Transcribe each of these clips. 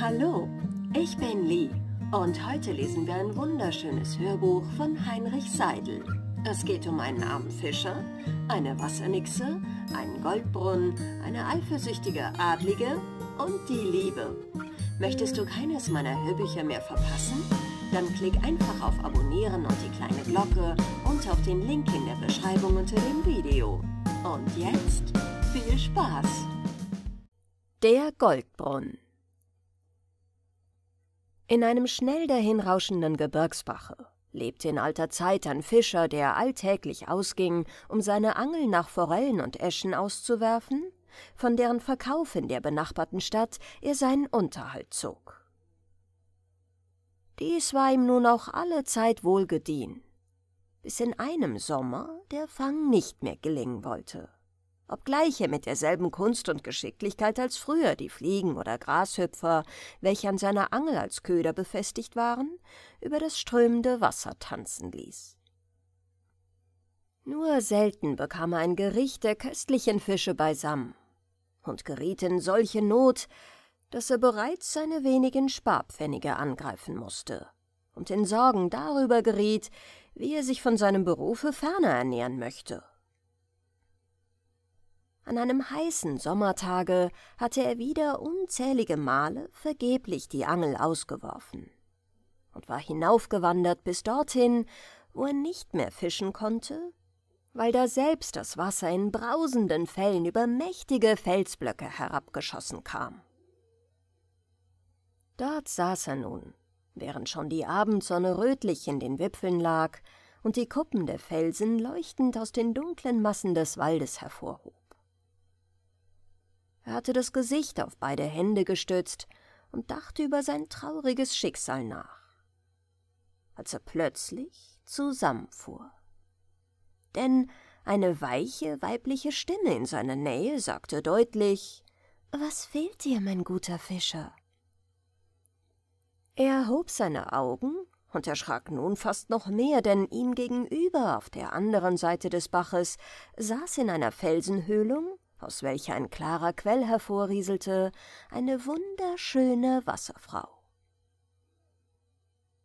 Hallo, ich bin Lee und heute lesen wir ein wunderschönes Hörbuch von Heinrich Seidel. Es geht um einen armen Fischer, eine Wassernixe, einen Goldbrunnen, eine eifersüchtige Adlige und die Liebe. Möchtest du keines meiner Hörbücher mehr verpassen? Dann klick einfach auf Abonnieren und die kleine Glocke und auf den Link in der Beschreibung unter dem Video. Und jetzt viel Spaß! Der Goldbrunnen in einem schnell dahinrauschenden Gebirgsbache lebte in alter Zeit ein Fischer, der alltäglich ausging, um seine Angel nach Forellen und Eschen auszuwerfen, von deren Verkauf in der benachbarten Stadt er seinen Unterhalt zog. Dies war ihm nun auch alle Zeit wohlgediehen, bis in einem Sommer der Fang nicht mehr gelingen wollte obgleich er mit derselben Kunst und Geschicklichkeit als früher die Fliegen oder Grashüpfer, welche an seiner Angel als Köder befestigt waren, über das strömende Wasser tanzen ließ. Nur selten bekam er ein Gericht der köstlichen Fische beisammen und geriet in solche Not, dass er bereits seine wenigen Sparpfennige angreifen musste und in Sorgen darüber geriet, wie er sich von seinem Berufe ferner ernähren möchte an einem heißen Sommertage hatte er wieder unzählige Male vergeblich die Angel ausgeworfen und war hinaufgewandert bis dorthin, wo er nicht mehr fischen konnte, weil da selbst das Wasser in brausenden Fällen über mächtige Felsblöcke herabgeschossen kam. Dort saß er nun, während schon die Abendsonne rötlich in den Wipfeln lag und die Kuppen der Felsen leuchtend aus den dunklen Massen des Waldes hervorhob. Er hatte das Gesicht auf beide Hände gestützt und dachte über sein trauriges Schicksal nach, als er plötzlich zusammenfuhr. Denn eine weiche weibliche Stimme in seiner Nähe sagte deutlich Was fehlt dir, mein guter Fischer? Er hob seine Augen und erschrak nun fast noch mehr, denn ihm gegenüber, auf der anderen Seite des Baches, saß in einer Felsenhöhlung aus welcher ein klarer Quell hervorrieselte, eine wunderschöne Wasserfrau.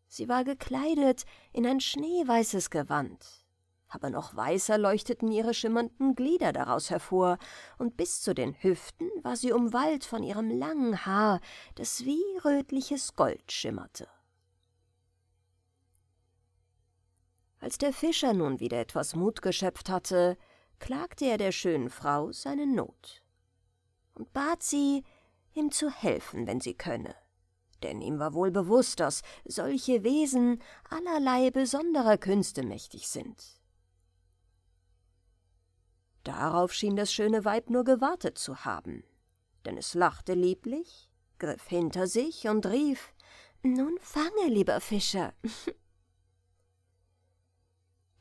Sie war gekleidet in ein schneeweißes Gewand, aber noch weißer leuchteten ihre schimmernden Glieder daraus hervor, und bis zu den Hüften war sie umwallt von ihrem langen Haar, das wie rötliches Gold schimmerte. Als der Fischer nun wieder etwas Mut geschöpft hatte, klagte er der schönen Frau seine Not und bat sie, ihm zu helfen, wenn sie könne. Denn ihm war wohl bewusst, dass solche Wesen allerlei besonderer Künste mächtig sind. Darauf schien das schöne Weib nur gewartet zu haben, denn es lachte lieblich, griff hinter sich und rief Nun fange, lieber Fischer,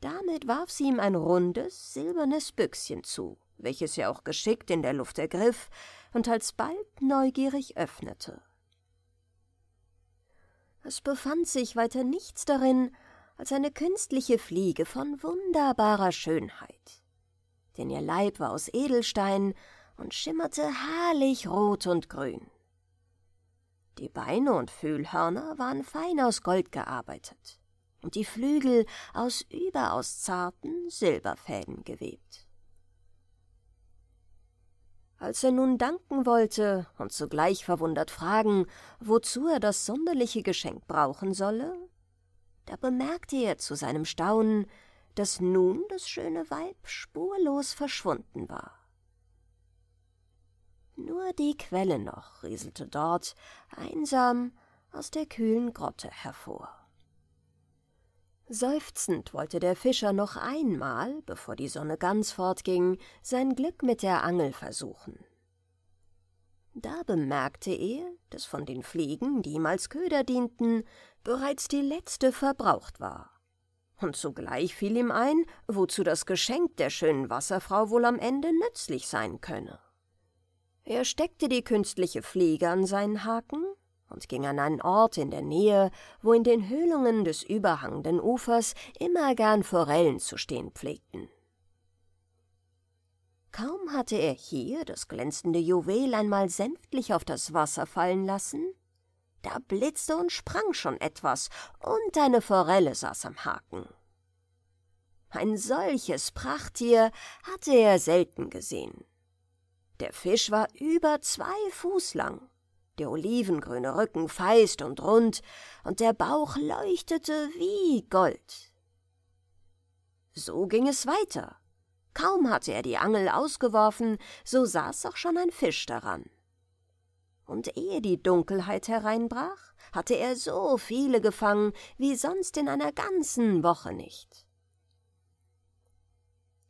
Damit warf sie ihm ein rundes, silbernes Büchschen zu, welches er auch geschickt in der Luft ergriff und alsbald neugierig öffnete. Es befand sich weiter nichts darin als eine künstliche Fliege von wunderbarer Schönheit, denn ihr Leib war aus Edelstein und schimmerte herrlich rot und grün. Die Beine und Fühlhörner waren fein aus Gold gearbeitet und die Flügel aus überaus zarten Silberfäden gewebt. Als er nun danken wollte und zugleich verwundert fragen, wozu er das sonderliche Geschenk brauchen solle, da bemerkte er zu seinem Staunen, dass nun das schöne Weib spurlos verschwunden war. Nur die Quelle noch rieselte dort, einsam, aus der kühlen Grotte hervor. Seufzend wollte der Fischer noch einmal, bevor die Sonne ganz fortging, sein Glück mit der Angel versuchen. Da bemerkte er, dass von den Fliegen, die ihm als Köder dienten, bereits die letzte verbraucht war. Und zugleich fiel ihm ein, wozu das Geschenk der schönen Wasserfrau wohl am Ende nützlich sein könne. Er steckte die künstliche Fliege an seinen Haken und ging an einen Ort in der Nähe, wo in den Höhlungen des überhangenden Ufers immer gern Forellen zu stehen pflegten. Kaum hatte er hier das glänzende Juwel einmal sänftlich auf das Wasser fallen lassen, da blitzte und sprang schon etwas, und eine Forelle saß am Haken. Ein solches Prachttier hatte er selten gesehen. Der Fisch war über zwei Fuß lang der olivengrüne Rücken feist und rund, und der Bauch leuchtete wie Gold. So ging es weiter. Kaum hatte er die Angel ausgeworfen, so saß auch schon ein Fisch daran. Und ehe die Dunkelheit hereinbrach, hatte er so viele gefangen wie sonst in einer ganzen Woche nicht.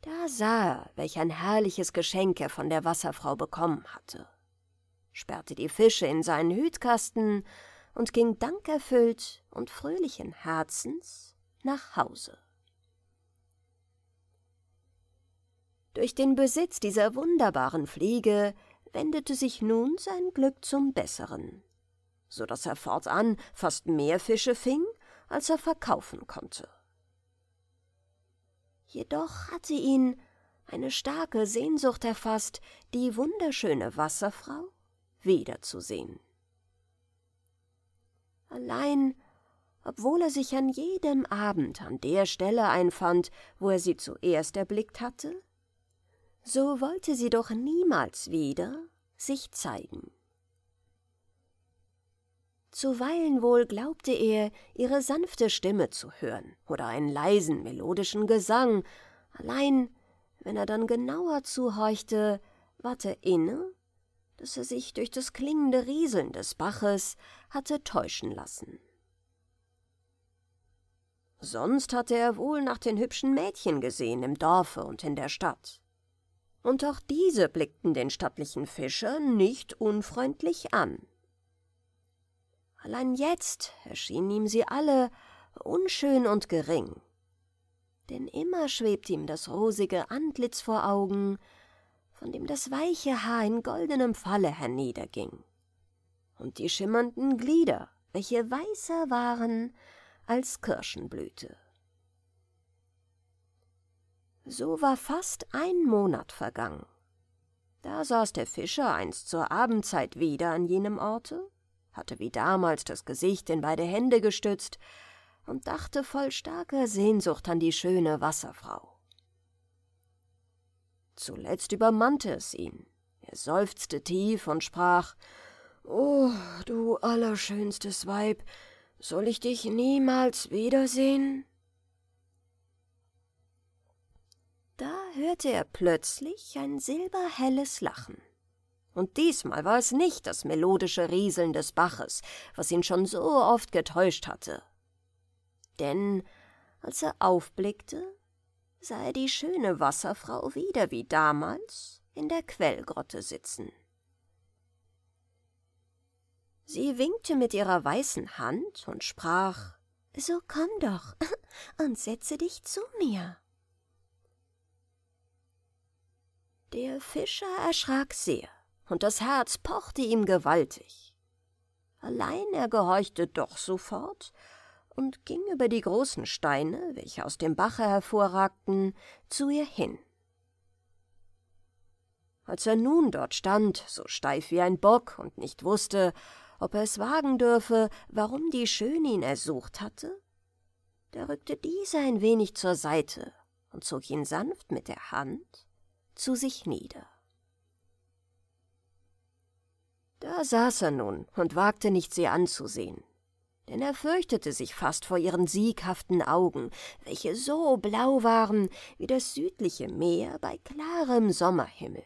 Da sah er, welch ein herrliches Geschenk er von der Wasserfrau bekommen hatte sperrte die Fische in seinen Hütkasten und ging dankerfüllt und fröhlichen Herzens nach Hause. Durch den Besitz dieser wunderbaren Fliege wendete sich nun sein Glück zum Besseren, so daß er fortan fast mehr Fische fing, als er verkaufen konnte. Jedoch hatte ihn eine starke Sehnsucht erfasst, die wunderschöne Wasserfrau wiederzusehen. Allein, obwohl er sich an jedem Abend an der Stelle einfand, wo er sie zuerst erblickt hatte, so wollte sie doch niemals wieder sich zeigen. Zuweilen wohl glaubte er, ihre sanfte Stimme zu hören oder einen leisen, melodischen Gesang, allein, wenn er dann genauer zuhorchte, ward er inne dass er sich durch das klingende Rieseln des Baches hatte täuschen lassen. Sonst hatte er wohl nach den hübschen Mädchen gesehen im Dorfe und in der Stadt. Und auch diese blickten den stattlichen Fischer nicht unfreundlich an. Allein jetzt erschienen ihm sie alle unschön und gering. Denn immer schwebte ihm das rosige Antlitz vor Augen von dem das weiche Haar in goldenem Falle herniederging, und die schimmernden Glieder, welche weißer waren als Kirschenblüte. So war fast ein Monat vergangen. Da saß der Fischer einst zur Abendzeit wieder an jenem Orte, hatte wie damals das Gesicht in beide Hände gestützt und dachte voll starker Sehnsucht an die schöne Wasserfrau. Zuletzt übermannte es ihn. Er seufzte tief und sprach Oh, du allerschönstes Weib, soll ich dich niemals wiedersehen? Da hörte er plötzlich ein silberhelles Lachen. Und diesmal war es nicht das melodische Rieseln des Baches, was ihn schon so oft getäuscht hatte. Denn als er aufblickte, sah er die schöne Wasserfrau wieder wie damals in der Quellgrotte sitzen. Sie winkte mit ihrer weißen Hand und sprach So komm doch und setze dich zu mir. Der Fischer erschrak sehr, und das Herz pochte ihm gewaltig. Allein er gehorchte doch sofort und ging über die großen Steine, welche aus dem Bache hervorragten, zu ihr hin. Als er nun dort stand, so steif wie ein Bock und nicht wusste, ob er es wagen dürfe, warum die Schöne ihn ersucht hatte, da rückte diese ein wenig zur Seite und zog ihn sanft mit der Hand zu sich nieder. Da saß er nun und wagte nicht, sie anzusehen denn er fürchtete sich fast vor ihren sieghaften Augen, welche so blau waren wie das südliche Meer bei klarem Sommerhimmel.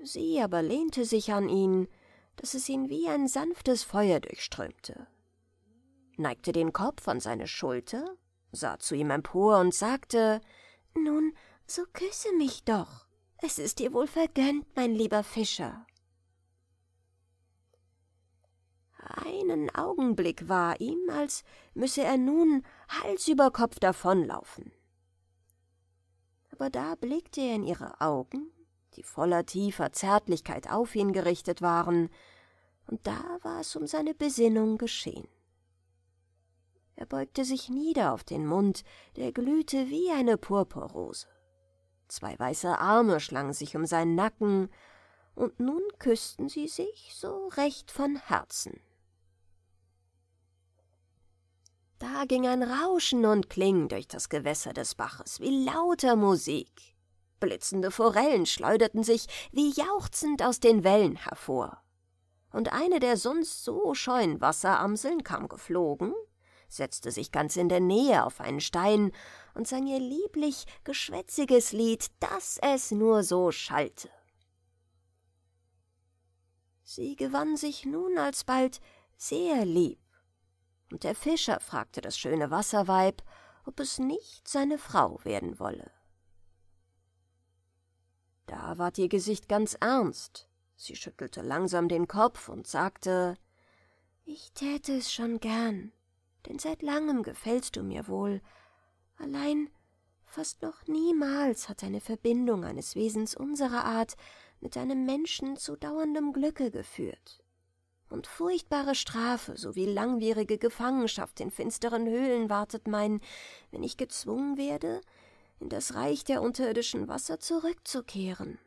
Sie aber lehnte sich an ihn, dass es ihn wie ein sanftes Feuer durchströmte, neigte den Kopf an seine Schulter, sah zu ihm empor und sagte Nun, so küsse mich doch. Es ist dir wohl vergönnt, mein lieber Fischer. einen Augenblick war ihm, als müsse er nun Hals über Kopf davonlaufen. Aber da blickte er in ihre Augen, die voller tiefer Zärtlichkeit auf ihn gerichtet waren, und da war es um seine Besinnung geschehen. Er beugte sich nieder auf den Mund, der glühte wie eine Purpurrose. Zwei weiße Arme schlangen sich um seinen Nacken, und nun küssten sie sich so recht von Herzen. Da ging ein Rauschen und Klingen durch das Gewässer des Baches wie lauter Musik. Blitzende Forellen schleuderten sich wie jauchzend aus den Wellen hervor. Und eine der sonst so scheuen Wasseramseln kam geflogen, setzte sich ganz in der Nähe auf einen Stein und sang ihr lieblich geschwätziges Lied, dass es nur so schallte. Sie gewann sich nun alsbald sehr lieb und der Fischer fragte das schöne Wasserweib, ob es nicht seine Frau werden wolle. Da ward ihr Gesicht ganz ernst, sie schüttelte langsam den Kopf und sagte, »Ich täte es schon gern, denn seit langem gefällst du mir wohl, allein fast noch niemals hat eine Verbindung eines Wesens unserer Art mit einem Menschen zu dauerndem Glücke geführt und furchtbare Strafe sowie langwierige Gefangenschaft in finsteren Höhlen wartet mein, wenn ich gezwungen werde, in das Reich der unterirdischen Wasser zurückzukehren.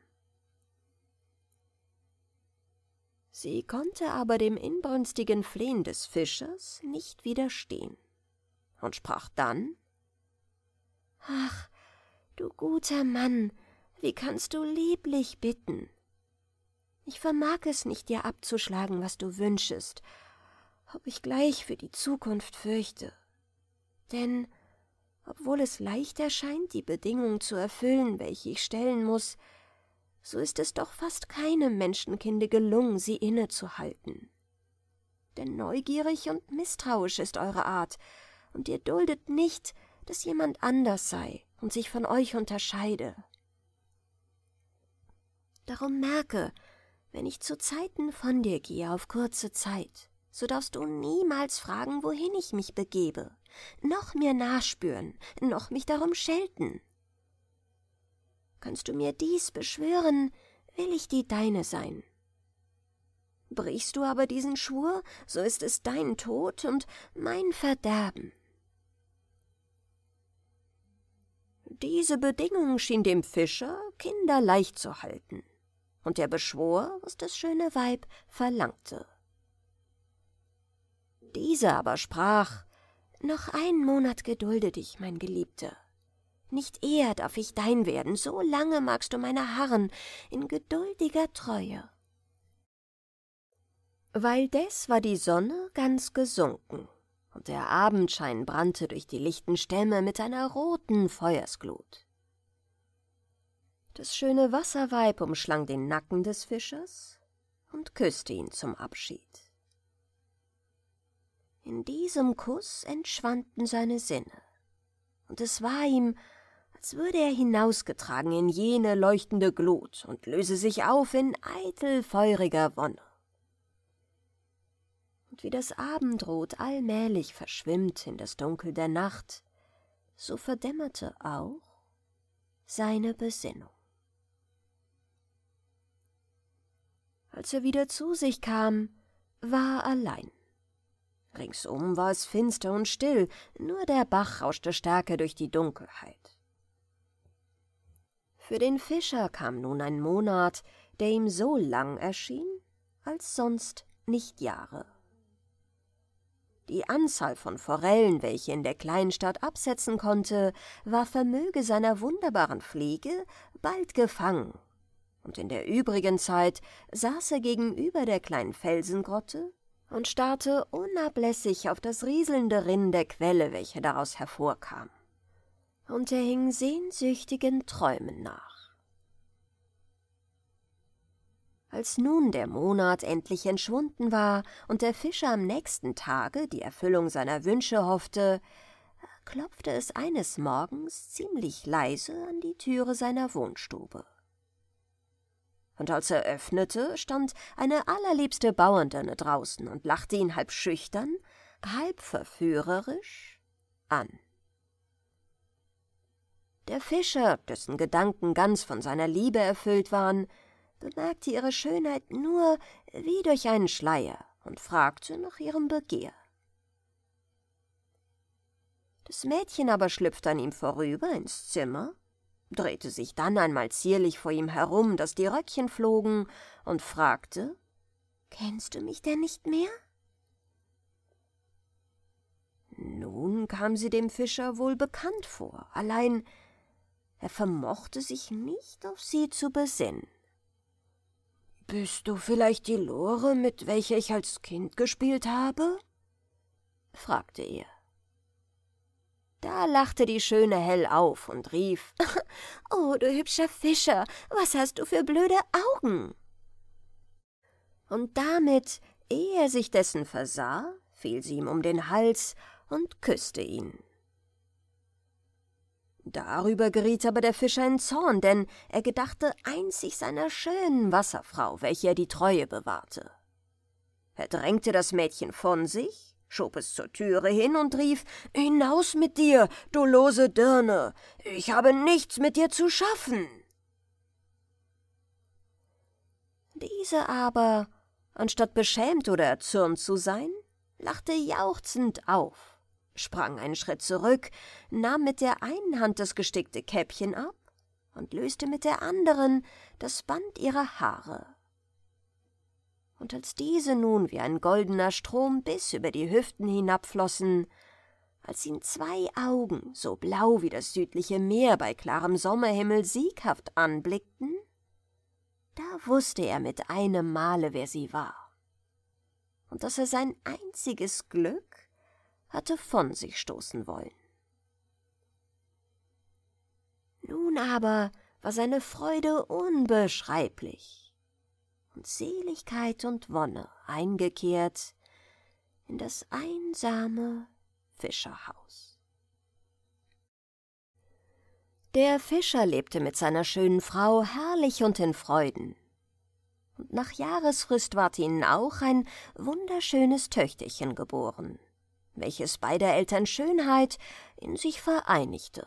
Sie konnte aber dem inbrünstigen Flehen des Fischers nicht widerstehen und sprach dann Ach, du guter Mann, wie kannst du lieblich bitten? Ich vermag es nicht, dir abzuschlagen, was du wünschest, ob ich gleich für die Zukunft fürchte. Denn, obwohl es leicht erscheint, die Bedingungen zu erfüllen, welche ich stellen muss, so ist es doch fast keinem Menschenkinde gelungen, sie innezuhalten. Denn neugierig und misstrauisch ist eure Art, und ihr duldet nicht, dass jemand anders sei und sich von euch unterscheide. Darum merke, wenn ich zu Zeiten von dir gehe auf kurze Zeit, so darfst du niemals fragen, wohin ich mich begebe, noch mir nachspüren, noch mich darum schelten. Kannst du mir dies beschwören, will ich die deine sein. Brichst du aber diesen Schwur, so ist es dein Tod und mein Verderben. Diese Bedingung schien dem Fischer kinderleicht zu halten und er beschwor, was das schöne Weib verlangte. Diese aber sprach, »Noch einen Monat gedulde dich, mein Geliebter. Nicht eher darf ich dein werden, so lange magst du meiner harren, in geduldiger Treue.« Weil des war die Sonne ganz gesunken, und der Abendschein brannte durch die lichten Stämme mit einer roten Feuersglut. Das schöne Wasserweib umschlang den Nacken des Fischers und küsste ihn zum Abschied. In diesem Kuss entschwanden seine Sinne, und es war ihm, als würde er hinausgetragen in jene leuchtende Glut und löse sich auf in eitel feuriger Wonne. Und wie das Abendrot allmählich verschwimmt in das Dunkel der Nacht, so verdämmerte auch seine Besinnung. Als er wieder zu sich kam, war er allein. Ringsum war es finster und still, nur der Bach rauschte stärker durch die Dunkelheit. Für den Fischer kam nun ein Monat, der ihm so lang erschien, als sonst nicht Jahre. Die Anzahl von Forellen, welche in der kleinen Stadt absetzen konnte, war Vermöge seiner wunderbaren Pflege bald gefangen und in der übrigen Zeit saß er gegenüber der kleinen Felsengrotte und starrte unablässig auf das rieselnde Rinn der Quelle, welche daraus hervorkam. Und er hing sehnsüchtigen Träumen nach. Als nun der Monat endlich entschwunden war und der Fischer am nächsten Tage die Erfüllung seiner Wünsche hoffte, klopfte es eines Morgens ziemlich leise an die Türe seiner Wohnstube und als er öffnete, stand eine allerliebste Bauerndirne draußen und lachte ihn halb schüchtern, halb verführerisch an. Der Fischer, dessen Gedanken ganz von seiner Liebe erfüllt waren, bemerkte ihre Schönheit nur wie durch einen Schleier und fragte nach ihrem Begehr. Das Mädchen aber schlüpfte an ihm vorüber ins Zimmer drehte sich dann einmal zierlich vor ihm herum, daß die Röckchen flogen, und fragte Kennst du mich denn nicht mehr? Nun kam sie dem Fischer wohl bekannt vor, allein er vermochte sich nicht auf sie zu besinnen. Bist du vielleicht die Lore, mit welcher ich als Kind gespielt habe? fragte er lachte die Schöne hell auf und rief, »Oh, du hübscher Fischer, was hast du für blöde Augen?« Und damit, ehe er sich dessen versah, fiel sie ihm um den Hals und küsste ihn. Darüber geriet aber der Fischer in Zorn, denn er gedachte einzig seiner schönen Wasserfrau, welche er die Treue bewahrte. Er drängte das Mädchen von sich, schob es zur Türe hin und rief Hinaus mit dir, du lose Dirne. Ich habe nichts mit dir zu schaffen. Diese aber, anstatt beschämt oder erzürnt zu sein, lachte jauchzend auf, sprang einen Schritt zurück, nahm mit der einen Hand das gestickte Käppchen ab und löste mit der anderen das Band ihrer Haare und als diese nun wie ein goldener Strom bis über die Hüften hinabflossen, als ihn zwei Augen, so blau wie das südliche Meer bei klarem Sommerhimmel, sieghaft anblickten, da wußte er mit einem Male, wer sie war, und dass er sein einziges Glück hatte von sich stoßen wollen. Nun aber war seine Freude unbeschreiblich und Seligkeit und Wonne eingekehrt in das einsame Fischerhaus. Der Fischer lebte mit seiner schönen Frau herrlich und in Freuden. Und nach Jahresfrist ward ihnen auch ein wunderschönes Töchterchen geboren, welches beider Eltern Schönheit in sich vereinigte.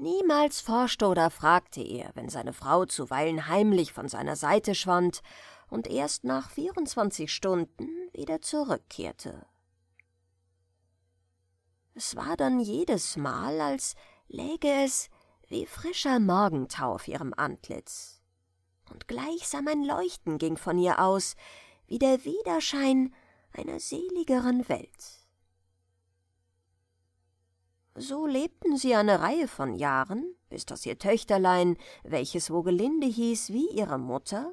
Niemals forschte oder fragte er, wenn seine Frau zuweilen heimlich von seiner Seite schwand und erst nach 24 Stunden wieder zurückkehrte. Es war dann jedes Mal, als läge es wie frischer Morgentau auf ihrem Antlitz. Und gleichsam ein Leuchten ging von ihr aus, wie der Widerschein einer seligeren Welt. So lebten sie eine Reihe von Jahren, bis das ihr Töchterlein, welches Vogelinde hieß wie ihre Mutter,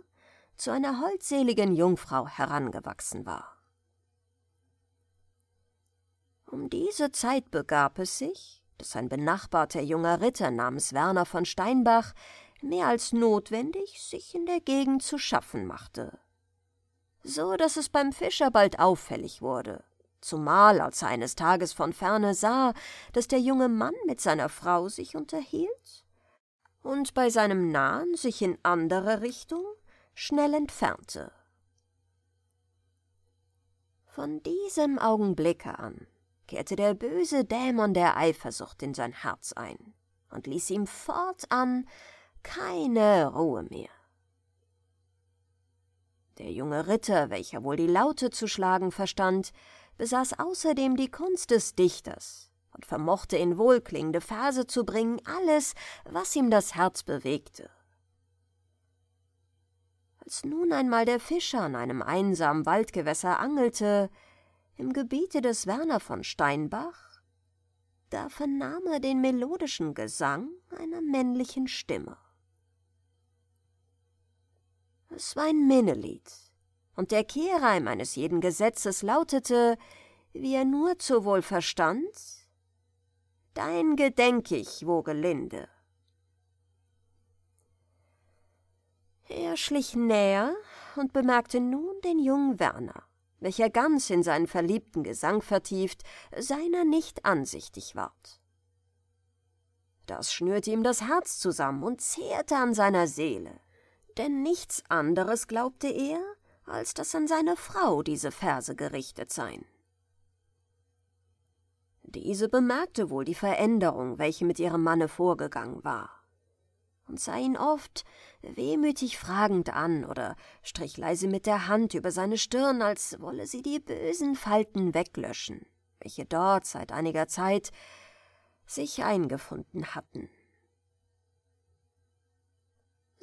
zu einer holdseligen Jungfrau herangewachsen war. Um diese Zeit begab es sich, dass ein benachbarter junger Ritter namens Werner von Steinbach mehr als notwendig sich in der Gegend zu schaffen machte. So dass es beim Fischer bald auffällig wurde zumal als er eines Tages von ferne sah, dass der junge Mann mit seiner Frau sich unterhielt und bei seinem Nahen sich in andere Richtung schnell entfernte. Von diesem Augenblicke an kehrte der böse Dämon der Eifersucht in sein Herz ein und ließ ihm fortan keine Ruhe mehr. Der junge Ritter, welcher wohl die Laute zu schlagen verstand, besaß außerdem die Kunst des Dichters und vermochte in wohlklingende Verse zu bringen alles, was ihm das Herz bewegte. Als nun einmal der Fischer an einem einsamen Waldgewässer angelte, im Gebiete des Werner von Steinbach, da vernahm er den melodischen Gesang einer männlichen Stimme. Es war ein Minnelied, und der Kehrreim eines jeden Gesetzes lautete, wie er nur zu wohl verstand, Dein gedenk ich, wo gelinde. Er schlich näher und bemerkte nun den jungen Werner, welcher ganz in seinen verliebten Gesang vertieft, seiner nicht ansichtig ward. Das schnürte ihm das Herz zusammen und zehrte an seiner Seele, denn nichts anderes glaubte er, als dass an seine Frau diese Verse gerichtet seien. Diese bemerkte wohl die Veränderung, welche mit ihrem Manne vorgegangen war, und sah ihn oft wehmütig fragend an oder strich leise mit der Hand über seine Stirn, als wolle sie die bösen Falten weglöschen, welche dort seit einiger Zeit sich eingefunden hatten.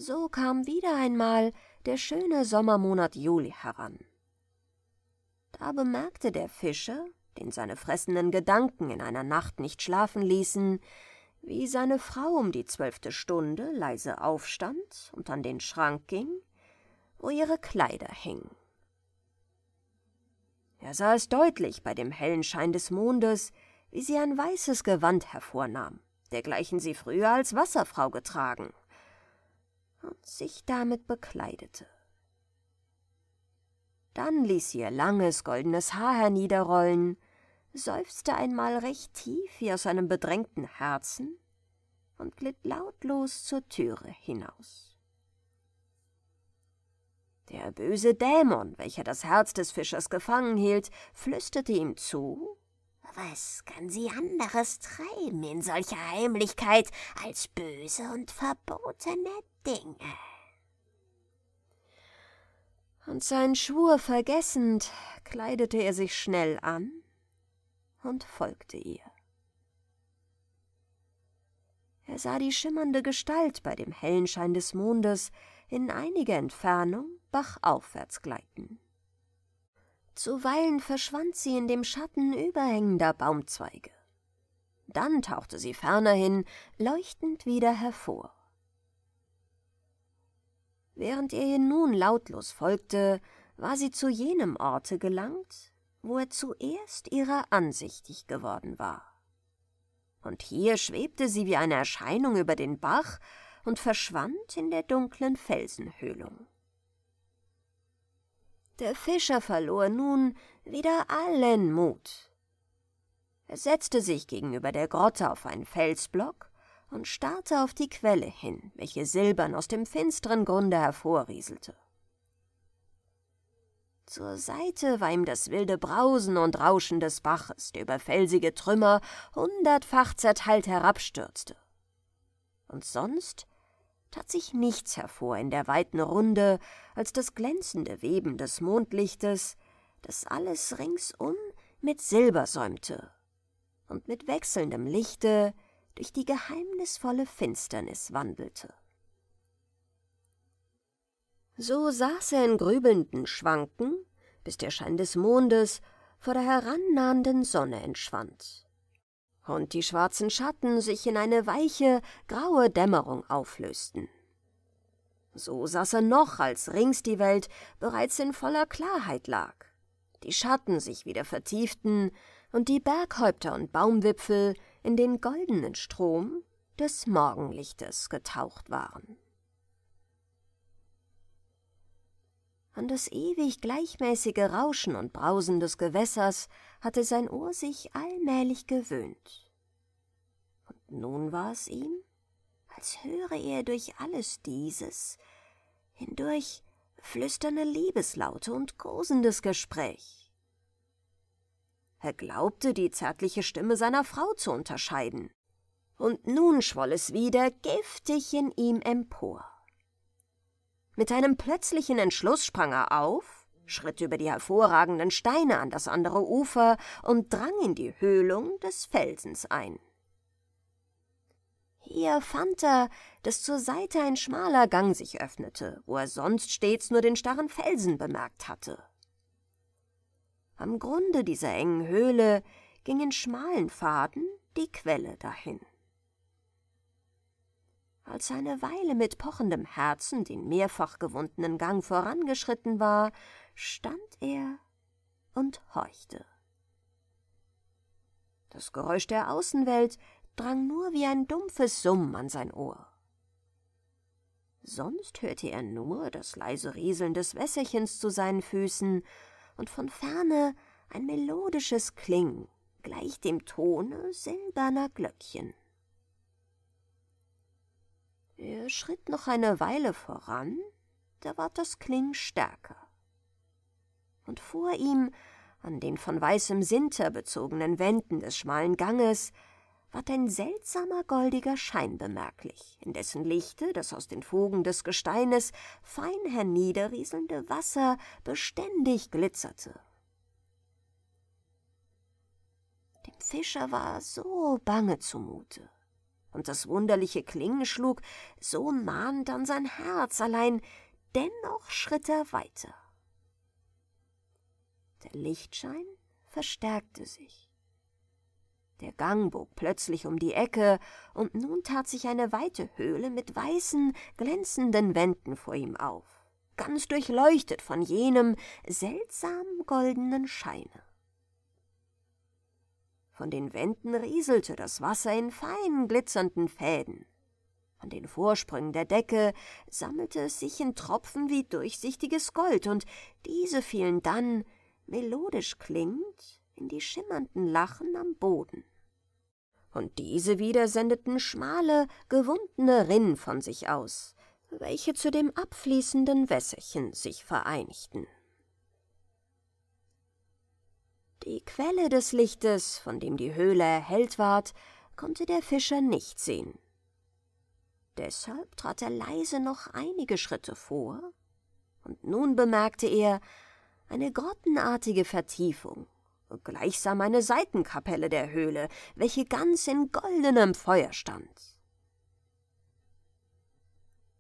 So kam wieder einmal der schöne Sommermonat Juli heran. Da bemerkte der Fischer, den seine fressenden Gedanken in einer Nacht nicht schlafen ließen, wie seine Frau um die zwölfte Stunde leise aufstand und an den Schrank ging, wo ihre Kleider hingen. Er sah es deutlich bei dem hellen Schein des Mondes, wie sie ein weißes Gewand hervornahm, dergleichen sie früher als Wasserfrau getragen und sich damit bekleidete. Dann ließ sie ihr langes, goldenes Haar herniederrollen, seufzte einmal recht tief wie aus einem bedrängten Herzen und glitt lautlos zur Türe hinaus. Der böse Dämon, welcher das Herz des Fischers gefangen hielt, flüsterte ihm zu, was kann sie anderes treiben in solcher Heimlichkeit als böse und verbotene Dinge? Und seinen Schwur vergessend, kleidete er sich schnell an und folgte ihr. Er sah die schimmernde Gestalt bei dem hellen Schein des Mondes in einiger Entfernung bachaufwärts gleiten. Zuweilen verschwand sie in dem Schatten überhängender Baumzweige. Dann tauchte sie fernerhin leuchtend wieder hervor. Während er ihr nun lautlos folgte, war sie zu jenem Orte gelangt, wo er zuerst ihrer ansichtig geworden war. Und hier schwebte sie wie eine Erscheinung über den Bach und verschwand in der dunklen Felsenhöhlung. Der Fischer verlor nun wieder allen Mut. Er setzte sich gegenüber der Grotte auf einen Felsblock und starrte auf die Quelle hin, welche silbern aus dem finsteren Grunde hervorrieselte. Zur Seite war ihm das wilde Brausen und Rauschen des Baches, der über felsige Trümmer hundertfach zerteilt herabstürzte. Und sonst tat sich nichts hervor in der weiten Runde als das glänzende Weben des Mondlichtes, das alles ringsum mit Silber säumte und mit wechselndem Lichte durch die geheimnisvolle Finsternis wandelte. So saß er in grübelnden Schwanken, bis der Schein des Mondes vor der herannahenden Sonne entschwand und die schwarzen Schatten sich in eine weiche, graue Dämmerung auflösten. So saß er noch, als rings die Welt bereits in voller Klarheit lag, die Schatten sich wieder vertieften und die Berghäupter und Baumwipfel in den goldenen Strom des Morgenlichtes getaucht waren. An das ewig gleichmäßige Rauschen und Brausen des Gewässers hatte sein Ohr sich allmählich gewöhnt. Und nun war es ihm, als höre er durch alles dieses hindurch flüsternde Liebeslaute und kosendes Gespräch. Er glaubte, die zärtliche Stimme seiner Frau zu unterscheiden, und nun schwoll es wieder giftig in ihm empor. Mit einem plötzlichen Entschluss sprang er auf, schritt über die hervorragenden Steine an das andere Ufer und drang in die Höhlung des Felsens ein. Hier fand er, dass zur Seite ein schmaler Gang sich öffnete, wo er sonst stets nur den starren Felsen bemerkt hatte. Am Grunde dieser engen Höhle ging in schmalen Faden die Quelle dahin. Als er eine Weile mit pochendem Herzen den mehrfach gewundenen Gang vorangeschritten war, stand er und horchte. Das Geräusch der Außenwelt drang nur wie ein dumpfes Summen an sein Ohr. Sonst hörte er nur das leise Rieseln des Wässerchens zu seinen Füßen und von ferne ein melodisches Kling, gleich dem Tone silberner Glöckchen. Er schritt noch eine Weile voran, da ward das Kling stärker. Und vor ihm, an den von weißem Sinter bezogenen Wänden des schmalen Ganges, ward ein seltsamer goldiger Schein bemerklich, in dessen Lichte das aus den Fugen des Gesteines fein herniederrieselnde Wasser beständig glitzerte. Dem Fischer war so bange zumute, und das wunderliche Klingen schlug, so mahnend an sein Herz, allein dennoch schritt er weiter. Der Lichtschein verstärkte sich. Der Gang bog plötzlich um die Ecke, und nun tat sich eine weite Höhle mit weißen, glänzenden Wänden vor ihm auf, ganz durchleuchtet von jenem seltsam goldenen Scheine. Von den Wänden rieselte das Wasser in feinen, glitzernden Fäden. An den Vorsprüngen der Decke sammelte es sich in Tropfen wie durchsichtiges Gold, und diese fielen dann, melodisch klingend, in die schimmernden Lachen am Boden. Und diese wieder sendeten schmale, gewundene Rinnen von sich aus, welche zu dem abfließenden Wässerchen sich vereinigten. Die Quelle des Lichtes, von dem die Höhle erhellt ward, konnte der Fischer nicht sehen. Deshalb trat er leise noch einige Schritte vor, und nun bemerkte er eine grottenartige Vertiefung, gleichsam eine Seitenkapelle der Höhle, welche ganz in goldenem Feuer stand.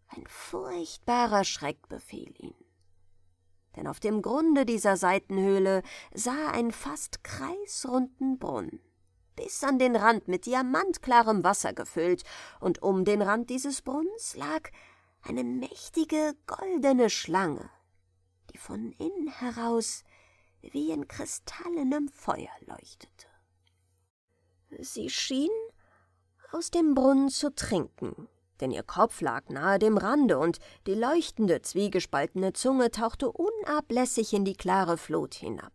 Ein furchtbarer Schreck befiel ihn denn auf dem Grunde dieser Seitenhöhle sah er einen fast kreisrunden Brunnen, bis an den Rand mit diamantklarem Wasser gefüllt, und um den Rand dieses Brunnens lag eine mächtige goldene Schlange, die von innen heraus wie in kristallenem Feuer leuchtete. Sie schien aus dem Brunnen zu trinken, denn ihr Kopf lag nahe dem Rande und die leuchtende, zwiegespaltene Zunge tauchte unablässig in die klare Flut hinab.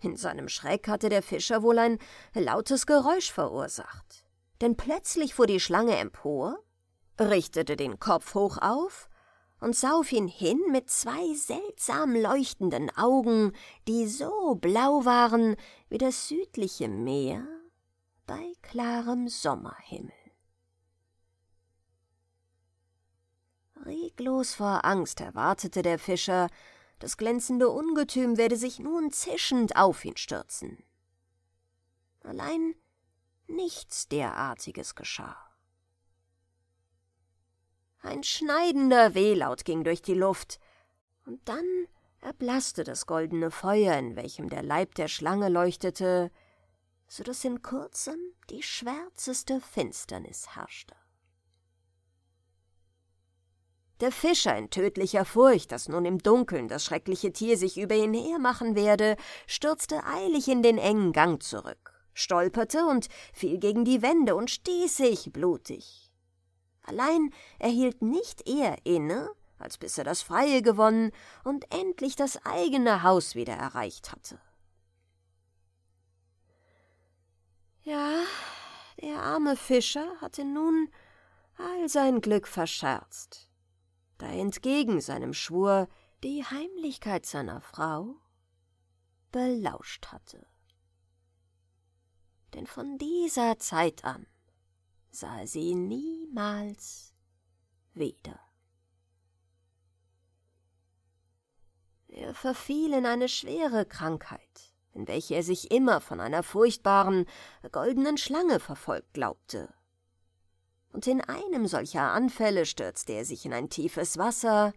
In seinem Schreck hatte der Fischer wohl ein lautes Geräusch verursacht, denn plötzlich fuhr die Schlange empor, richtete den Kopf hoch auf und sah auf ihn hin mit zwei seltsam leuchtenden Augen, die so blau waren wie das südliche Meer bei klarem Sommerhimmel. Reglos vor Angst erwartete der Fischer, das glänzende Ungetüm werde sich nun zischend auf ihn stürzen. Allein nichts derartiges geschah. Ein schneidender Wehlaut ging durch die Luft, und dann erblasste das goldene Feuer, in welchem der Leib der Schlange leuchtete, so daß in kurzem die schwärzeste Finsternis herrschte. Der Fischer in tödlicher Furcht, dass nun im Dunkeln das schreckliche Tier sich über ihn hermachen werde, stürzte eilig in den engen Gang zurück, stolperte und fiel gegen die Wände und stieß sich blutig. Allein er hielt nicht eher inne, als bis er das Freie gewonnen und endlich das eigene Haus wieder erreicht hatte. Ja, der arme Fischer hatte nun all sein Glück verscherzt da entgegen seinem Schwur die Heimlichkeit seiner Frau belauscht hatte. Denn von dieser Zeit an sah er sie niemals wieder. Er verfiel in eine schwere Krankheit, in welche er sich immer von einer furchtbaren, goldenen Schlange verfolgt glaubte und in einem solcher Anfälle stürzte er sich in ein tiefes Wasser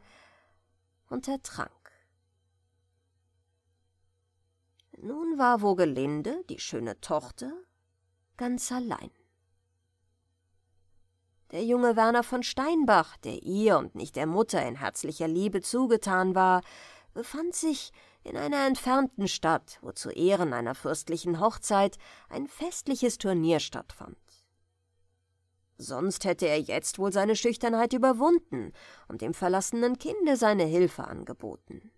und ertrank. Nun war Vogelinde, die schöne Tochter, ganz allein. Der junge Werner von Steinbach, der ihr und nicht der Mutter in herzlicher Liebe zugetan war, befand sich in einer entfernten Stadt, wo zu Ehren einer fürstlichen Hochzeit ein festliches Turnier stattfand. Sonst hätte er jetzt wohl seine Schüchternheit überwunden und dem verlassenen Kinde seine Hilfe angeboten.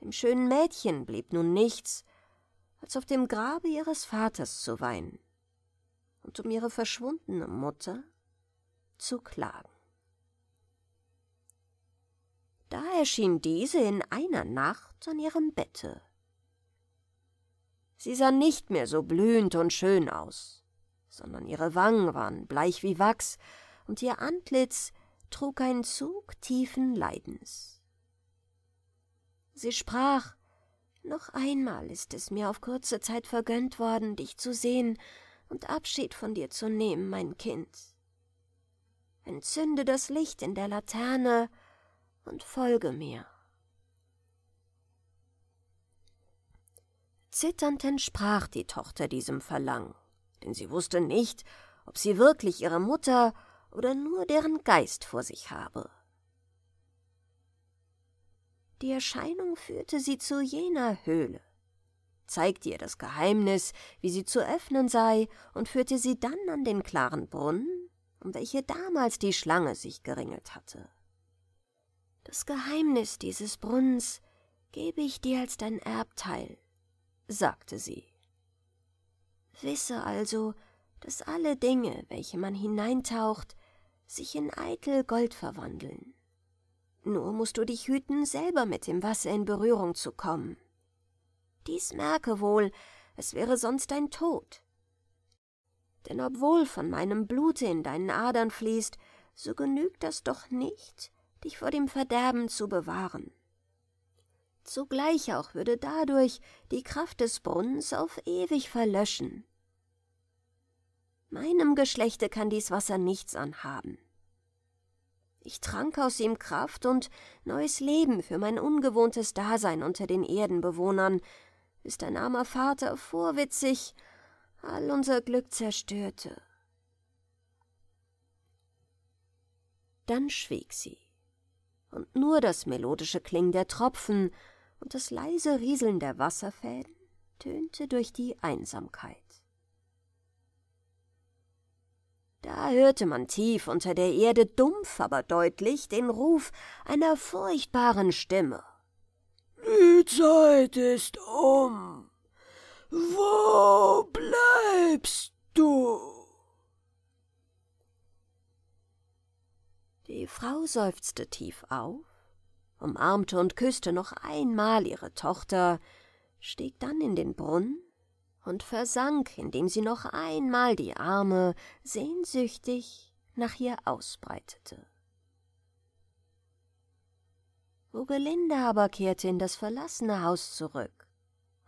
Dem schönen Mädchen blieb nun nichts, als auf dem Grabe ihres Vaters zu weinen und um ihre verschwundene Mutter zu klagen. Da erschien diese in einer Nacht an ihrem Bette. Sie sah nicht mehr so blühend und schön aus sondern ihre Wangen waren bleich wie Wachs und ihr Antlitz trug einen Zug tiefen Leidens. Sie sprach, noch einmal ist es mir auf kurze Zeit vergönnt worden, dich zu sehen und Abschied von dir zu nehmen, mein Kind. Entzünde das Licht in der Laterne und folge mir. Zitternd entsprach die Tochter diesem Verlangen denn sie wusste nicht, ob sie wirklich ihre Mutter oder nur deren Geist vor sich habe. Die Erscheinung führte sie zu jener Höhle, zeigte ihr das Geheimnis, wie sie zu öffnen sei, und führte sie dann an den klaren Brunnen, um welche damals die Schlange sich geringelt hatte. Das Geheimnis dieses Brunnens gebe ich dir als dein Erbteil, sagte sie. Wisse also, dass alle Dinge, welche man hineintaucht, sich in eitel Gold verwandeln. Nur musst du dich hüten, selber mit dem Wasser in Berührung zu kommen. Dies merke wohl, es wäre sonst dein Tod. Denn obwohl von meinem Blute in deinen Adern fließt, so genügt das doch nicht, dich vor dem Verderben zu bewahren. Zugleich auch würde dadurch die Kraft des Brunnens auf ewig verlöschen. Meinem Geschlechte kann dies Wasser nichts anhaben. Ich trank aus ihm Kraft und neues Leben für mein ungewohntes Dasein unter den Erdenbewohnern, bis dein armer Vater vorwitzig all unser Glück zerstörte. Dann schwieg sie, und nur das melodische Kling der Tropfen und das leise Rieseln der Wasserfäden tönte durch die Einsamkeit. Da hörte man tief unter der Erde dumpf, aber deutlich den Ruf einer furchtbaren Stimme. Die Zeit ist um. Wo bleibst du? Die Frau seufzte tief auf umarmte und küßte noch einmal ihre Tochter, stieg dann in den Brunnen und versank, indem sie noch einmal die Arme sehnsüchtig nach ihr ausbreitete. Ugelinde aber kehrte in das verlassene Haus zurück,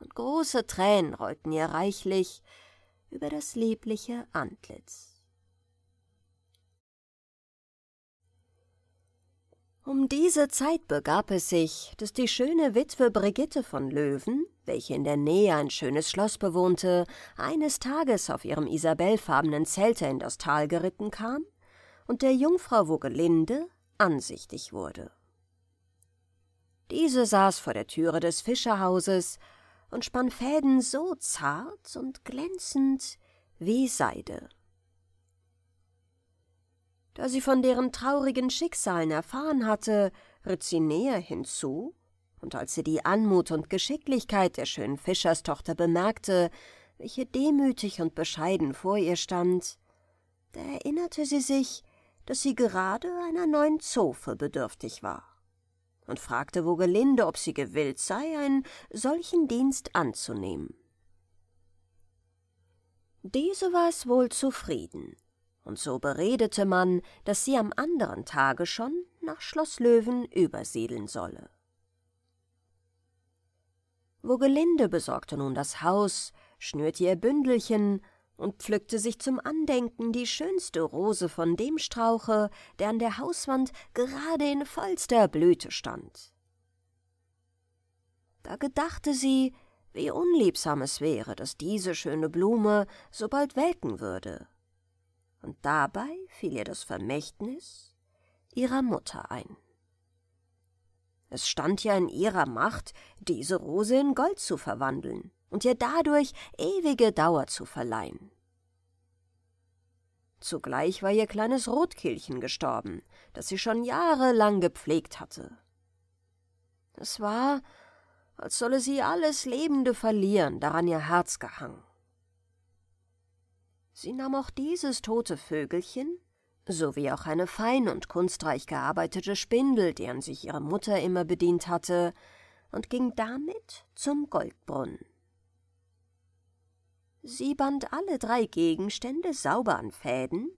und große Tränen rollten ihr reichlich über das liebliche Antlitz. Um diese Zeit begab es sich, dass die schöne Witwe Brigitte von Löwen, welche in der Nähe ein schönes Schloss bewohnte, eines Tages auf ihrem isabellfarbenen Zelte in das Tal geritten kam und der Jungfrau Vogelinde ansichtig wurde. Diese saß vor der Türe des Fischerhauses und spann Fäden so zart und glänzend wie Seide. Da sie von deren traurigen Schicksalen erfahren hatte, ritt sie näher hinzu, und als sie die Anmut und Geschicklichkeit der schönen Fischerstochter bemerkte, welche demütig und bescheiden vor ihr stand, da erinnerte sie sich, dass sie gerade einer neuen Zofe bedürftig war und fragte Vogelinde, ob sie gewillt sei, einen solchen Dienst anzunehmen. Diese war es wohl zufrieden, und so beredete man, dass sie am anderen Tage schon nach Schloss Löwen übersiedeln solle. Vogelinde besorgte nun das Haus, schnürte ihr Bündelchen und pflückte sich zum Andenken die schönste Rose von dem Strauche, der an der Hauswand gerade in vollster Blüte stand. Da gedachte sie, wie unliebsam es wäre, dass diese schöne Blume so bald welken würde, und dabei fiel ihr das Vermächtnis ihrer Mutter ein. Es stand ja in ihrer Macht, diese Rose in Gold zu verwandeln und ihr dadurch ewige Dauer zu verleihen. Zugleich war ihr kleines Rotkehlchen gestorben, das sie schon jahrelang gepflegt hatte. Es war, als solle sie alles Lebende verlieren, daran ihr Herz gehangen. Sie nahm auch dieses tote Vögelchen, sowie auch eine fein und kunstreich gearbeitete Spindel, deren sich ihre Mutter immer bedient hatte, und ging damit zum Goldbrunnen. Sie band alle drei Gegenstände sauber an Fäden,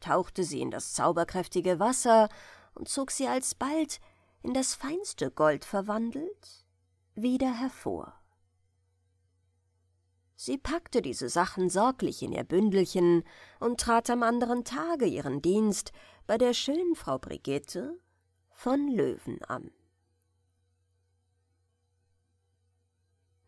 tauchte sie in das zauberkräftige Wasser und zog sie alsbald, in das feinste Gold verwandelt, wieder hervor. Sie packte diese Sachen sorglich in ihr Bündelchen und trat am anderen Tage ihren Dienst bei der schönen Frau Brigitte von Löwen an.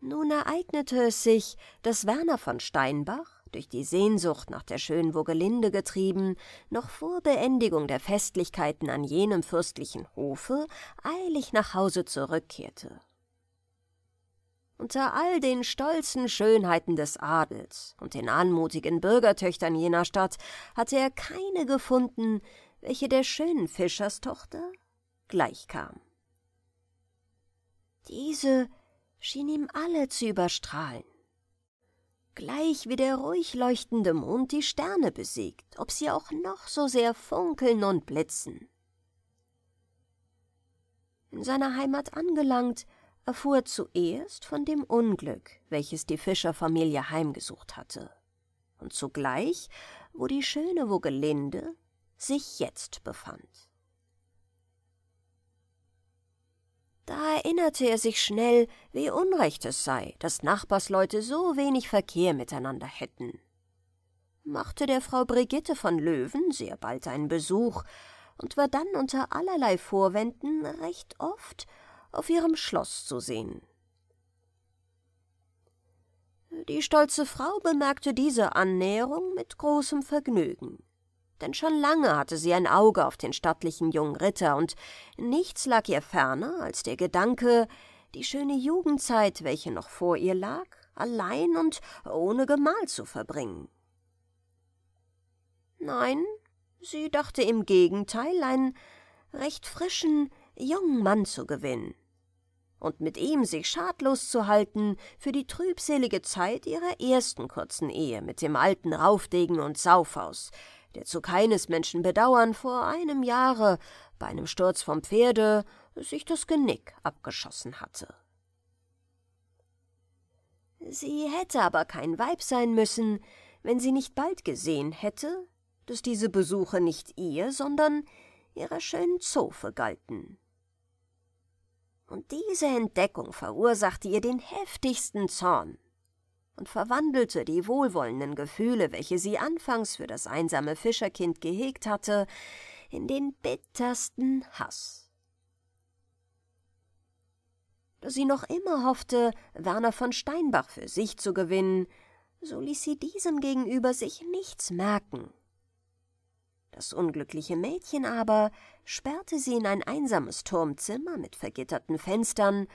Nun ereignete es sich, dass Werner von Steinbach, durch die Sehnsucht nach der schönen Vogelinde getrieben, noch vor Beendigung der Festlichkeiten an jenem fürstlichen Hofe eilig nach Hause zurückkehrte. Unter all den stolzen Schönheiten des Adels und den anmutigen Bürgertöchtern jener Stadt hatte er keine gefunden, welche der schönen Fischerstochter gleichkam. Diese schien ihm alle zu überstrahlen. Gleich wie der ruhig leuchtende Mond die Sterne besiegt, ob sie auch noch so sehr funkeln und blitzen. In seiner Heimat angelangt, erfuhr zuerst von dem Unglück, welches die Fischerfamilie heimgesucht hatte. Und zugleich, wo die schöne Vogelinde sich jetzt befand. Da erinnerte er sich schnell, wie unrecht es sei, dass Nachbarsleute so wenig Verkehr miteinander hätten. Machte der Frau Brigitte von Löwen sehr bald einen Besuch und war dann unter allerlei Vorwänden recht oft auf ihrem Schloss zu sehen. Die stolze Frau bemerkte diese Annäherung mit großem Vergnügen, denn schon lange hatte sie ein Auge auf den stattlichen jungen Ritter, und nichts lag ihr ferner als der Gedanke, die schöne Jugendzeit, welche noch vor ihr lag, allein und ohne Gemahl zu verbringen. Nein, sie dachte im Gegenteil, einen recht frischen, jungen Mann zu gewinnen, und mit ihm sich schadlos zu halten für die trübselige Zeit ihrer ersten kurzen Ehe mit dem alten Raufdegen und Saufhaus, der zu keines Menschen Bedauern vor einem Jahre bei einem Sturz vom Pferde sich das Genick abgeschossen hatte. Sie hätte aber kein Weib sein müssen, wenn sie nicht bald gesehen hätte, dass diese Besuche nicht ihr, sondern ihrer schönen Zofe galten. Und diese Entdeckung verursachte ihr den heftigsten Zorn und verwandelte die wohlwollenden Gefühle, welche sie anfangs für das einsame Fischerkind gehegt hatte, in den bittersten Hass. Da sie noch immer hoffte, Werner von Steinbach für sich zu gewinnen, so ließ sie diesem gegenüber sich nichts merken das unglückliche Mädchen aber sperrte sie in ein einsames Turmzimmer mit vergitterten Fenstern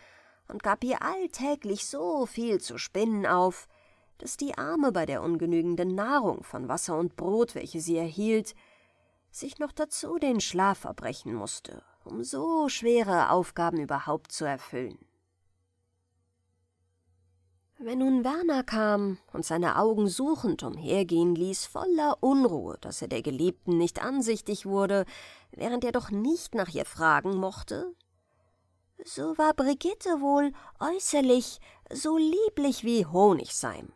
und gab ihr alltäglich so viel zu spinnen auf, dass die Arme bei der ungenügenden Nahrung von Wasser und Brot, welche sie erhielt, sich noch dazu den Schlaf erbrechen musste, um so schwere Aufgaben überhaupt zu erfüllen. Wenn nun Werner kam und seine Augen suchend umhergehen ließ, voller Unruhe, dass er der Geliebten nicht ansichtig wurde, während er doch nicht nach ihr fragen mochte, so war Brigitte wohl äußerlich so lieblich wie Honigseim,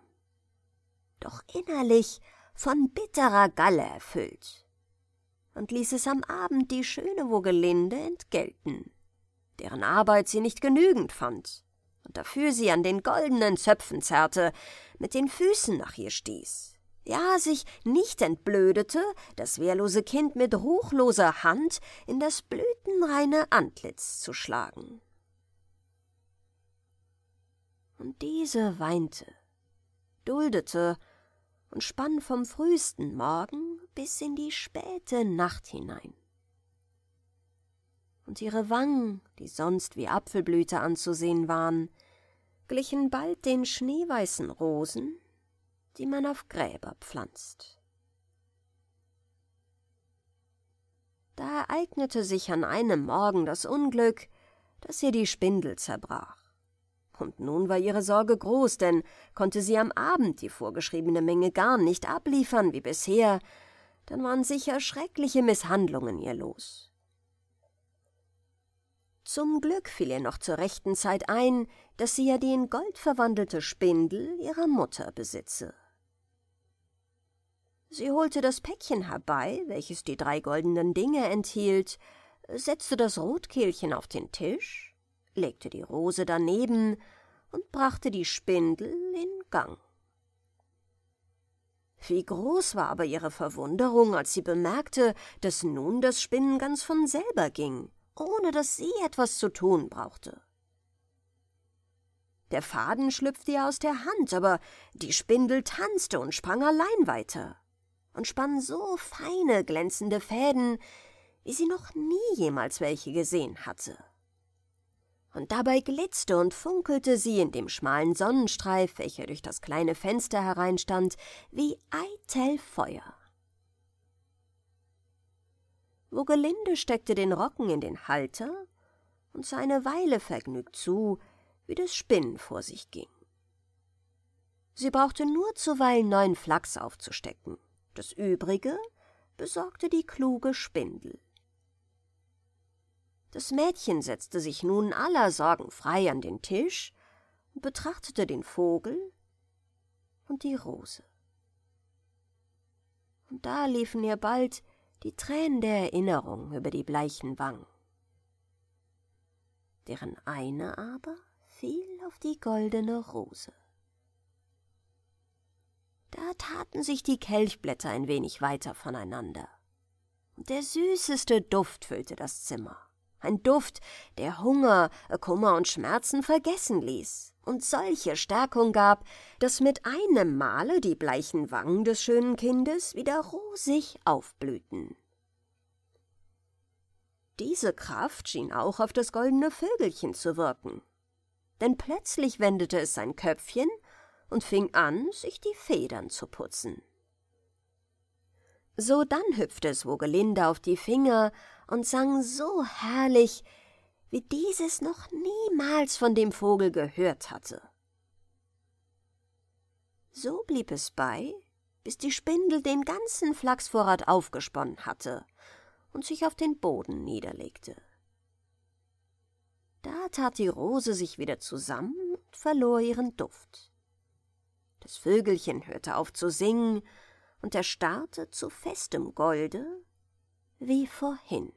doch innerlich von bitterer Galle erfüllt, und ließ es am Abend die schöne Vogelinde entgelten, deren Arbeit sie nicht genügend fand dafür sie an den goldenen Zöpfen zerrte, mit den Füßen nach ihr stieß. Ja, sich nicht entblödete, das wehrlose Kind mit ruchloser Hand in das blütenreine Antlitz zu schlagen. Und diese weinte, duldete und spann vom frühesten Morgen bis in die späte Nacht hinein und ihre Wangen, die sonst wie Apfelblüte anzusehen waren, glichen bald den schneeweißen Rosen, die man auf Gräber pflanzt. Da ereignete sich an einem Morgen das Unglück, dass ihr die Spindel zerbrach. Und nun war ihre Sorge groß, denn konnte sie am Abend die vorgeschriebene Menge gar nicht abliefern wie bisher, dann waren sicher schreckliche Misshandlungen ihr los. Zum Glück fiel ihr noch zur rechten Zeit ein, dass sie ja die in Gold verwandelte Spindel ihrer Mutter besitze. Sie holte das Päckchen herbei, welches die drei goldenen Dinge enthielt, setzte das Rotkehlchen auf den Tisch, legte die Rose daneben und brachte die Spindel in Gang. Wie groß war aber ihre Verwunderung, als sie bemerkte, dass nun das Spinnen ganz von selber ging ohne dass sie etwas zu tun brauchte. Der Faden schlüpfte ihr aus der Hand, aber die Spindel tanzte und sprang allein weiter und spann so feine, glänzende Fäden, wie sie noch nie jemals welche gesehen hatte. Und dabei glitzte und funkelte sie in dem schmalen Sonnenstreif, welcher durch das kleine Fenster hereinstand, wie eitel Feuer. Vogelinde steckte den Rocken in den Halter und sah eine Weile vergnügt zu, wie das Spinnen vor sich ging. Sie brauchte nur zuweilen neuen Flachs aufzustecken. Das übrige besorgte die kluge Spindel. Das Mädchen setzte sich nun aller Sorgen frei an den Tisch und betrachtete den Vogel und die Rose. Und da liefen ihr bald die Tränen der Erinnerung über die bleichen Wangen. Deren eine aber fiel auf die goldene Rose. Da taten sich die Kelchblätter ein wenig weiter voneinander, und der süßeste Duft füllte das Zimmer, ein Duft, der Hunger, Kummer und Schmerzen vergessen ließ und solche Stärkung gab, dass mit einem Male die bleichen Wangen des schönen Kindes wieder rosig aufblühten. Diese Kraft schien auch auf das goldene Vögelchen zu wirken, denn plötzlich wendete es sein Köpfchen und fing an, sich die Federn zu putzen. So dann hüpfte es Vogelinda auf die Finger und sang so herrlich, wie dieses noch niemals von dem Vogel gehört hatte. So blieb es bei, bis die Spindel den ganzen Flachsvorrat aufgesponnen hatte und sich auf den Boden niederlegte. Da tat die Rose sich wieder zusammen und verlor ihren Duft. Das Vögelchen hörte auf zu singen und erstarrte zu festem Golde wie vorhin.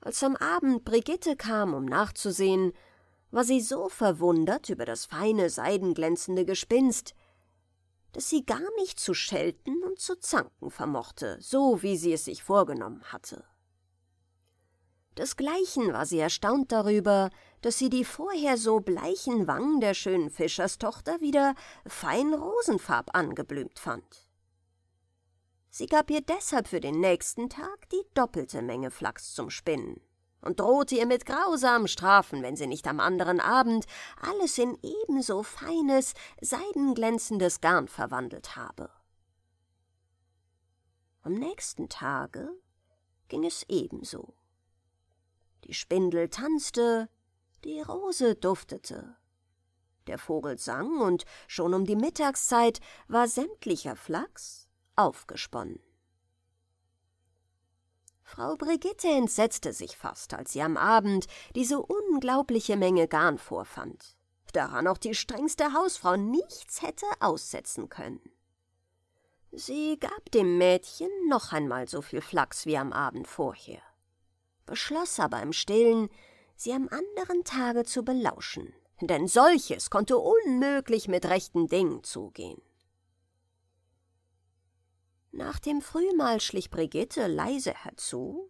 Als am Abend Brigitte kam, um nachzusehen, war sie so verwundert über das feine, seidenglänzende Gespinst, dass sie gar nicht zu schelten und zu zanken vermochte, so wie sie es sich vorgenommen hatte. Desgleichen war sie erstaunt darüber, dass sie die vorher so bleichen Wangen der schönen Fischerstochter wieder fein rosenfarb angeblümt fand. Sie gab ihr deshalb für den nächsten Tag die doppelte Menge Flachs zum Spinnen und drohte ihr mit grausamen Strafen, wenn sie nicht am anderen Abend alles in ebenso feines, seidenglänzendes Garn verwandelt habe. Am nächsten Tage ging es ebenso. Die Spindel tanzte, die Rose duftete. Der Vogel sang, und schon um die Mittagszeit war sämtlicher Flachs, aufgesponnen. Frau Brigitte entsetzte sich fast, als sie am Abend diese unglaubliche Menge Garn vorfand, daran auch die strengste Hausfrau nichts hätte aussetzen können. Sie gab dem Mädchen noch einmal so viel Flachs wie am Abend vorher, beschloss aber im stillen, sie am anderen Tage zu belauschen, denn solches konnte unmöglich mit rechten Dingen zugehen. Nach dem Frühmahl schlich Brigitte leise herzu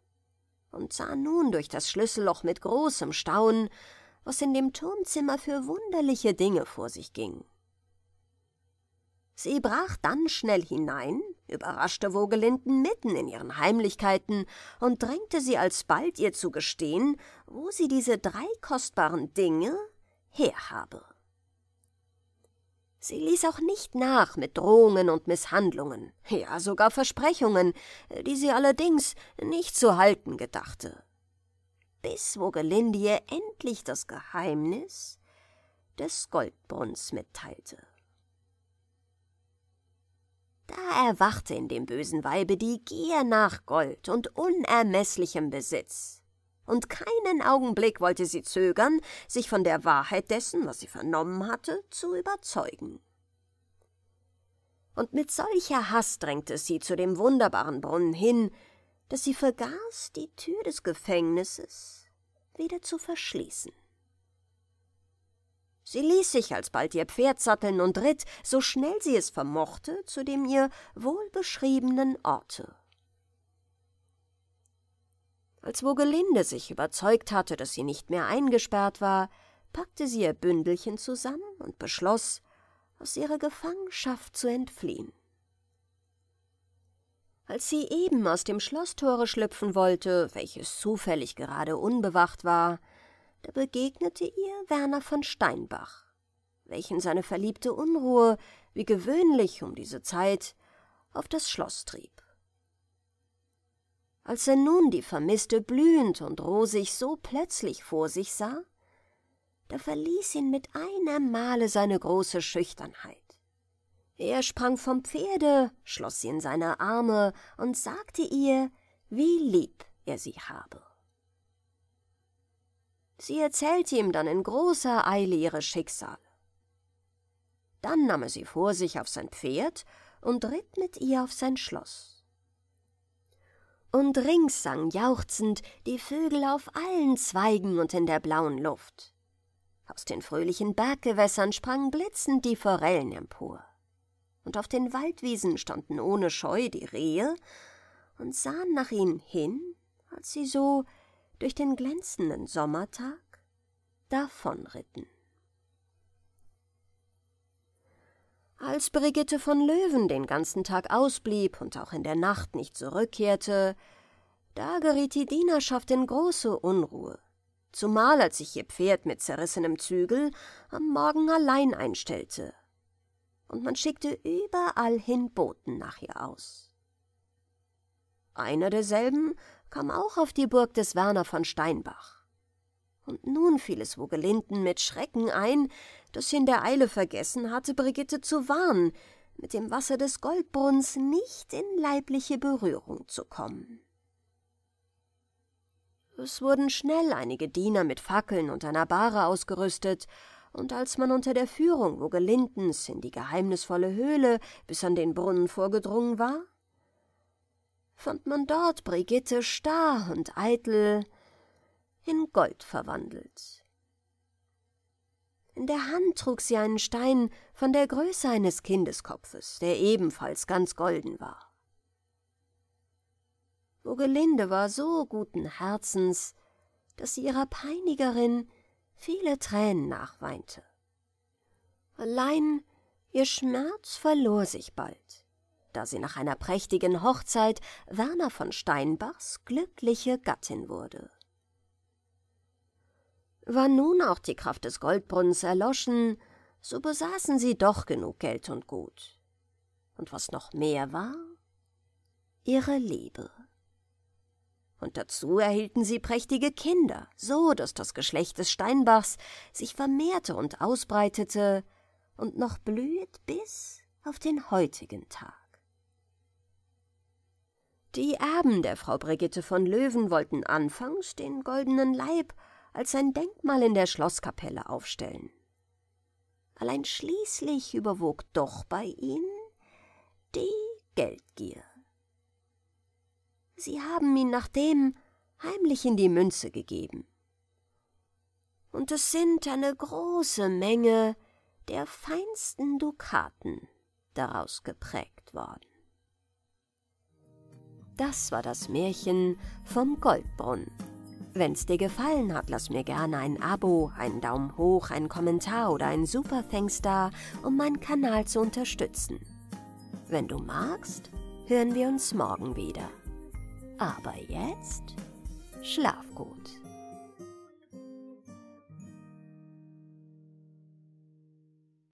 und sah nun durch das Schlüsselloch mit großem Staunen, was in dem Turmzimmer für wunderliche Dinge vor sich ging. Sie brach dann schnell hinein, überraschte Vogelinden mitten in ihren Heimlichkeiten und drängte sie alsbald ihr zu gestehen, wo sie diese drei kostbaren Dinge her habe. Sie ließ auch nicht nach mit Drohungen und Misshandlungen, ja sogar Versprechungen, äh, die sie allerdings nicht zu halten gedachte. Bis wo Gelinde ihr endlich das Geheimnis des Goldbrunns mitteilte. Da erwachte in dem bösen Weibe die Gier nach Gold und unermeßlichem Besitz und keinen Augenblick wollte sie zögern, sich von der Wahrheit dessen, was sie vernommen hatte, zu überzeugen. Und mit solcher Hass drängte es sie zu dem wunderbaren Brunnen hin, dass sie vergaß, die Tür des Gefängnisses wieder zu verschließen. Sie ließ sich alsbald ihr Pferd satteln und ritt, so schnell sie es vermochte, zu dem ihr wohlbeschriebenen Orte. Als Wogelinde sich überzeugt hatte, dass sie nicht mehr eingesperrt war, packte sie ihr Bündelchen zusammen und beschloss, aus ihrer Gefangenschaft zu entfliehen. Als sie eben aus dem Schlosstore schlüpfen wollte, welches zufällig gerade unbewacht war, da begegnete ihr Werner von Steinbach, welchen seine verliebte Unruhe, wie gewöhnlich um diese Zeit, auf das Schloss trieb. Als er nun die Vermisste blühend und rosig so plötzlich vor sich sah, da verließ ihn mit einem Male seine große Schüchternheit. Er sprang vom Pferde, schloss sie in seine Arme und sagte ihr, wie lieb er sie habe. Sie erzählte ihm dann in großer Eile ihre Schicksale. Dann nahm er sie vor sich auf sein Pferd und ritt mit ihr auf sein Schloss und rings sang jauchzend die Vögel auf allen Zweigen und in der blauen Luft. Aus den fröhlichen Berggewässern sprangen blitzend die Forellen empor. Und auf den Waldwiesen standen ohne Scheu die Rehe und sahen nach ihnen hin, als sie so durch den glänzenden Sommertag davonritten. Als Brigitte von Löwen den ganzen Tag ausblieb und auch in der Nacht nicht zurückkehrte, da geriet die Dienerschaft in große Unruhe, zumal als sich ihr Pferd mit zerrissenem Zügel am Morgen allein einstellte. Und man schickte überall hin Boten nach ihr aus. Einer derselben kam auch auf die Burg des Werner von Steinbach. Und nun fiel es Wogelinden mit Schrecken ein, dass sie in der Eile vergessen hatte, Brigitte zu warnen, mit dem Wasser des Goldbrunns nicht in leibliche Berührung zu kommen. Es wurden schnell einige Diener mit Fackeln und einer Bahre ausgerüstet, und als man unter der Führung Wogelindens in die geheimnisvolle Höhle bis an den Brunnen vorgedrungen war, fand man dort Brigitte starr und eitel in Gold verwandelt. In der Hand trug sie einen Stein von der Größe eines Kindeskopfes, der ebenfalls ganz golden war. Vogelinde war so guten Herzens, dass sie ihrer Peinigerin viele Tränen nachweinte. Allein ihr Schmerz verlor sich bald, da sie nach einer prächtigen Hochzeit Werner von Steinbachs glückliche Gattin wurde. War nun auch die Kraft des Goldbrunnens erloschen, so besaßen sie doch genug Geld und Gut. Und was noch mehr war, ihre Liebe. Und dazu erhielten sie prächtige Kinder, so dass das Geschlecht des Steinbachs sich vermehrte und ausbreitete und noch blühet bis auf den heutigen Tag. Die Erben der Frau Brigitte von Löwen wollten anfangs den goldenen Leib als ein Denkmal in der Schlosskapelle aufstellen. Allein schließlich überwog doch bei ihnen die Geldgier. Sie haben ihn nach dem heimlich in die Münze gegeben. Und es sind eine große Menge der feinsten Dukaten daraus geprägt worden. Das war das Märchen vom Goldbrunnen. Wenn's dir gefallen hat, lass mir gerne ein Abo, einen Daumen hoch, einen Kommentar oder einen Super Thanks da, um meinen Kanal zu unterstützen. Wenn du magst, hören wir uns morgen wieder. Aber jetzt schlaf gut.